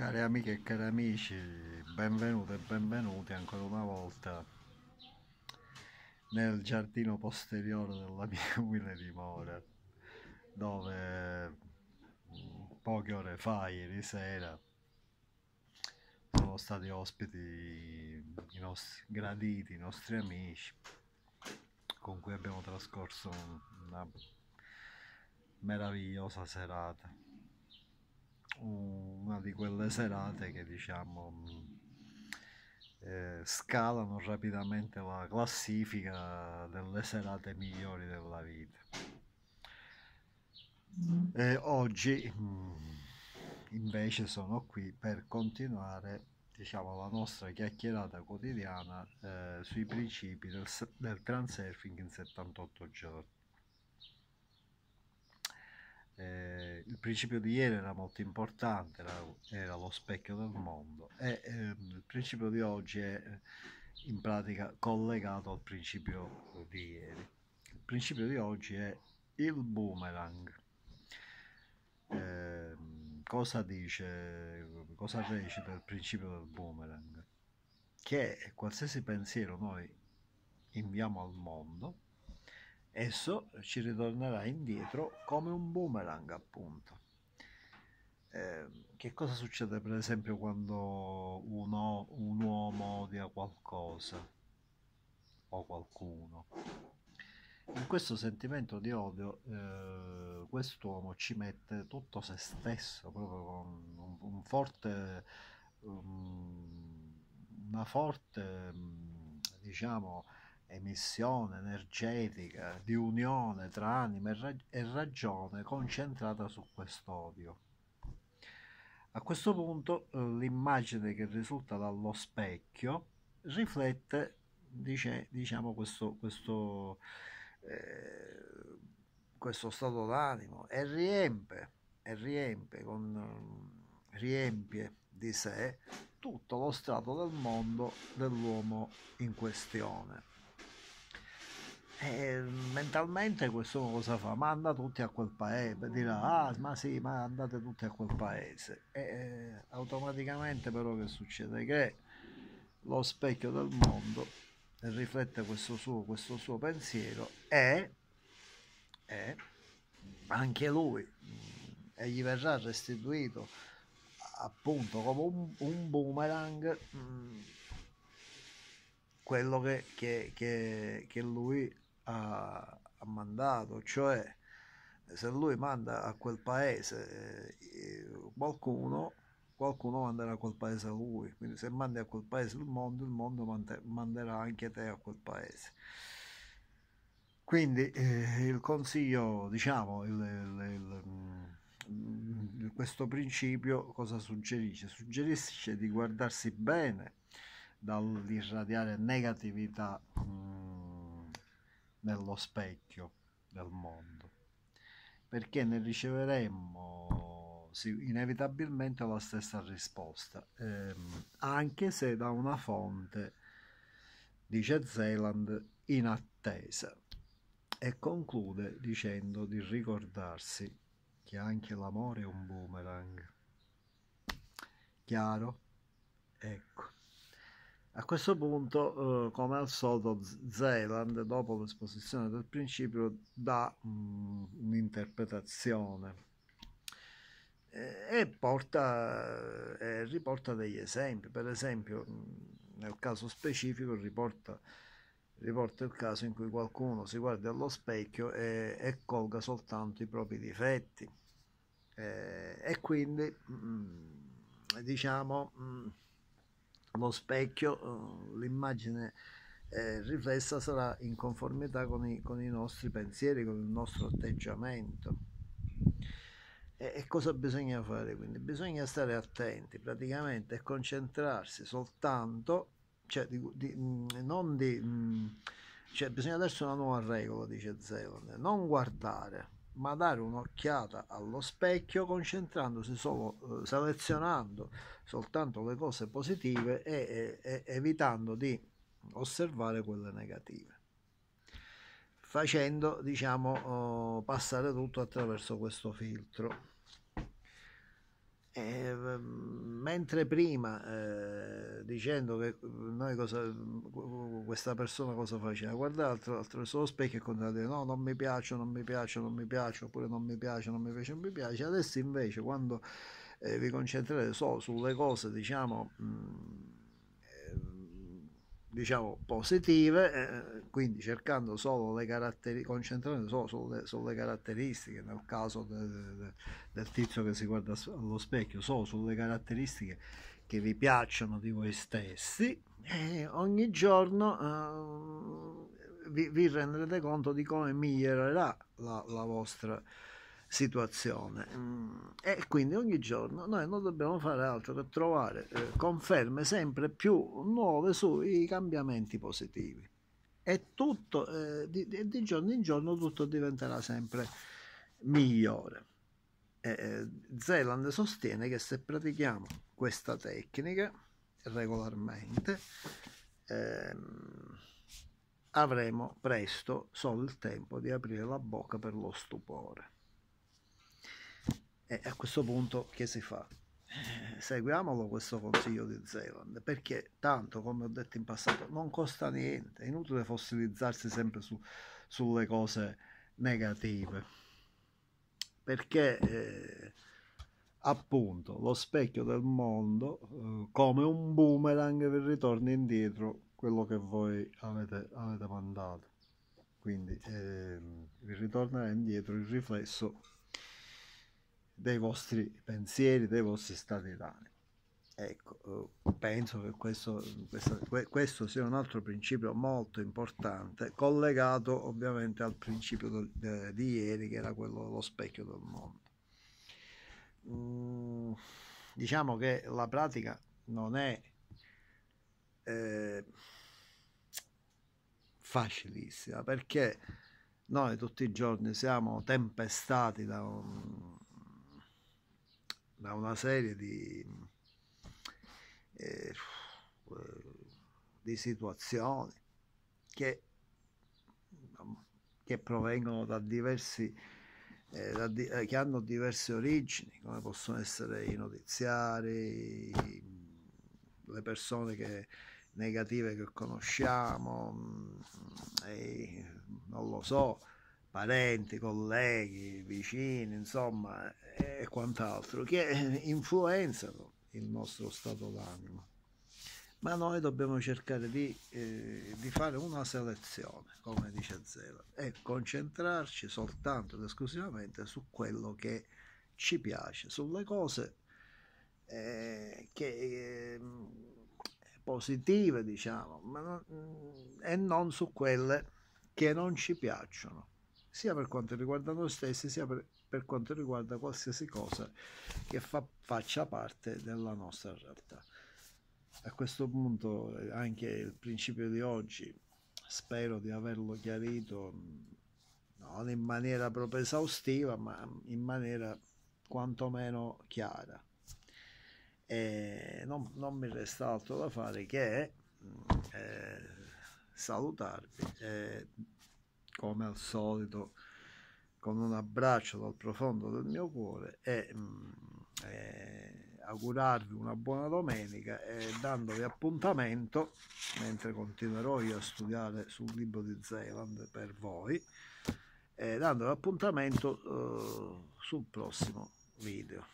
Cari amiche e cari amici, benvenute e benvenuti ancora una volta nel giardino posteriore della mia umile dimora, dove mm, poche ore fa, ieri sera, sono stati ospiti i nostri graditi, i nostri amici, con cui abbiamo trascorso una meravigliosa serata una di quelle serate che diciamo mm, eh, scalano rapidamente la classifica delle serate migliori della vita. E oggi mm, invece sono qui per continuare diciamo, la nostra chiacchierata quotidiana eh, sui principi del, del transurfing in 78 giorni. Eh, il principio di ieri era molto importante, era, era lo specchio del mondo e ehm, il principio di oggi è in pratica collegato al principio di ieri. Il principio di oggi è il boomerang. Eh, cosa dice, cosa recita il principio del boomerang? Che qualsiasi pensiero noi inviamo al mondo, esso ci ritornerà indietro come un boomerang appunto. Eh, che cosa succede per esempio quando uno, un uomo odia qualcosa o qualcuno? In questo sentimento di odio eh, quest'uomo ci mette tutto se stesso, proprio con un, un forte, um, una forte, mm, diciamo, emissione energetica di unione tra anima e, rag- e ragione concentrata su quest'odio. A questo punto eh, l'immagine che risulta dallo specchio riflette dice, diciamo questo, questo, eh, questo stato d'animo e riempie, e riempie, con, riempie di sé tutto lo strato del mondo dell'uomo in questione. E ehm, mentalmente questo cosa fa? Manda tutti a quel paese, dirà, ah ma sì, ma andate tutti a quel paese. E eh, automaticamente però che succede? Che lo specchio del mondo riflette questo suo, questo suo pensiero e, e anche lui e gli verrà restituito appunto come un, un boomerang mm, quello che, che, che, che lui ha, ha mandato, cioè se lui manda a quel paese eh, qualcuno, qualcuno manderà a quel paese a lui, quindi se mandi a quel paese il mondo, il mondo manderà anche te a quel paese. Quindi eh, il consiglio, diciamo, il, il, il, mm, questo principio cosa suggerisce? Suggerisce di guardarsi bene dall'irradiare negatività. Mh, mm, nello specchio del mondo, perché ne riceveremmo sì, inevitabilmente la stessa risposta, ehm, anche se da una fonte, dice Zeland, in attesa. E conclude dicendo di ricordarsi che anche l'amore è un boomerang. Chiaro? Ecco. A questo punto, eh, come al solito, Zeland, dopo l'esposizione del principio, dà mh, mm, un'interpretazione eh, e porta, eh, riporta degli esempi. Per esempio, mm, nel caso specifico, riporta, riporta, il caso in cui qualcuno si guardi allo specchio e, e colga soltanto i propri difetti. Eh, e quindi, mh, mm, diciamo... Mh, lo specchio, eh, l'immagine eh, riflessa sarà in conformità con i, con i, nostri pensieri, con il nostro atteggiamento. E, e, cosa bisogna fare quindi? Bisogna stare attenti praticamente e concentrarsi soltanto, cioè di, di, non di... Mh, cioè bisogna adesso una nuova regola, dice Zeland, non guardare, ma dare un'occhiata allo specchio concentrandosi solo, eh, selezionando soltanto le cose positive e, e, e evitando di osservare quelle negative facendo diciamo oh, passare tutto attraverso questo filtro eh, mentre prima eh, dicendo che noi cosa, questa persona cosa faceva, guarda l'altro, l'altro sullo specchio e continuava a dire no, non mi piaccio, non mi piaccio, non mi piaccio, oppure non mi piace, non mi piace, non mi piace. Adesso invece quando eh, vi concentrate so, sulle cose, diciamo... Mh, diciamo positive, eh, eh, quindi cercando solo le caratteristiche, concentrandosi solo sulle, sulle, caratteristiche, nel caso de, de, del tizio che si guarda allo specchio, solo sulle caratteristiche che vi piacciono di voi stessi e ogni giorno eh, vi, vi, renderete conto di come migliorerà la, la vostra situazione. Mm. E quindi ogni giorno noi non dobbiamo fare altro che trovare eh, conferme sempre più nuove sui cambiamenti positivi. E tutto, eh, di, di giorno in giorno tutto diventerà sempre migliore. Eh, Zeland sostiene che se pratichiamo questa tecnica regolarmente ehm, avremo presto solo il tempo di aprire la bocca per lo stupore. E a questo punto che si fa? Eh, seguiamolo questo consiglio di Zeland perché tanto come ho detto in passato non costa niente, è inutile fossilizzarsi sempre su, sulle cose negative perché eh, appunto lo specchio del mondo eh, come un boomerang vi ritorna indietro quello che voi avete, avete mandato quindi eh, vi ritornerà indietro il riflesso dei vostri pensieri, dei vostri stati d'animo. Ecco, eh, penso che questo, questo, questo, sia un altro principio molto importante, collegato ovviamente al principio di, di ieri, che era quello dello specchio del mondo. Mm, diciamo che la pratica non è eh, facilissima, perché noi tutti i giorni siamo tempestati da un da una serie di, eh, di situazioni che, che, provengono da diversi eh, da di, eh, che hanno diverse origini come possono essere i notiziari le persone che, negative che conosciamo mh, mm, non lo so parenti, colleghi, vicini, insomma, e quant'altro che eh, influenzano il nostro stato d'animo. Ma noi dobbiamo cercare di, eh, di fare una selezione, come dice Zela, e concentrarci soltanto ed esclusivamente su quello che ci piace, sulle cose eh, che, eh, positive, diciamo, non, mm, e non su quelle che non ci piacciono sia per quanto riguarda noi stessi sia per, per quanto riguarda qualsiasi cosa che fa, faccia parte della nostra realtà. A questo punto anche il principio di oggi, spero di averlo chiarito non in maniera proprio esaustiva, ma in maniera quantomeno chiara. E non, non mi resta altro da fare che eh, salutarvi. Eh, come al solito con un abbraccio dal profondo del mio cuore e, mm, e eh, augurarvi una buona domenica e dandovi appuntamento mentre continuerò io a studiare sul libro di Zeland per voi e dandovi appuntamento eh, sul prossimo video.